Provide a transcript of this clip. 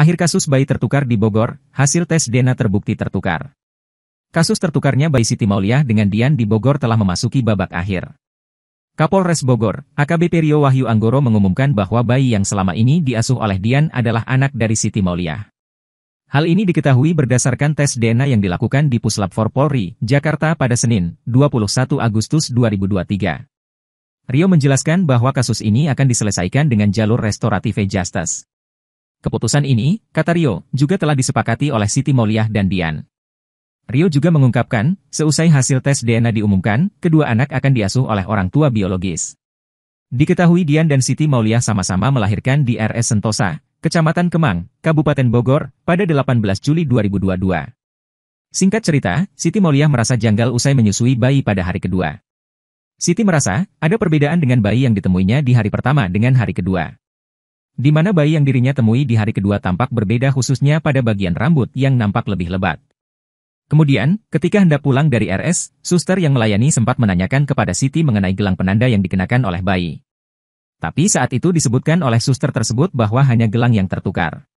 Akhir kasus bayi tertukar di Bogor, hasil tes DNA terbukti tertukar. Kasus tertukarnya bayi Siti Mauliah dengan Dian di Bogor telah memasuki babak akhir. Kapolres Bogor, AKBP Rio Wahyu Anggoro mengumumkan bahwa bayi yang selama ini diasuh oleh Dian adalah anak dari Siti Mauliah. Hal ini diketahui berdasarkan tes DNA yang dilakukan di Puslap for Polri, Jakarta pada Senin, 21 Agustus 2023. Rio menjelaskan bahwa kasus ini akan diselesaikan dengan jalur restoratif justice. Keputusan ini, kata Rio, juga telah disepakati oleh Siti Mauliah dan Dian. Rio juga mengungkapkan, seusai hasil tes DNA diumumkan, kedua anak akan diasuh oleh orang tua biologis. Diketahui Dian dan Siti Mauliah sama-sama melahirkan di RS Sentosa, Kecamatan Kemang, Kabupaten Bogor, pada 18 Juli 2022. Singkat cerita, Siti Mauliah merasa janggal usai menyusui bayi pada hari kedua. Siti merasa, ada perbedaan dengan bayi yang ditemuinya di hari pertama dengan hari kedua di mana bayi yang dirinya temui di hari kedua tampak berbeda khususnya pada bagian rambut yang nampak lebih lebat. Kemudian, ketika hendak pulang dari RS, suster yang melayani sempat menanyakan kepada Siti mengenai gelang penanda yang dikenakan oleh bayi. Tapi saat itu disebutkan oleh suster tersebut bahwa hanya gelang yang tertukar.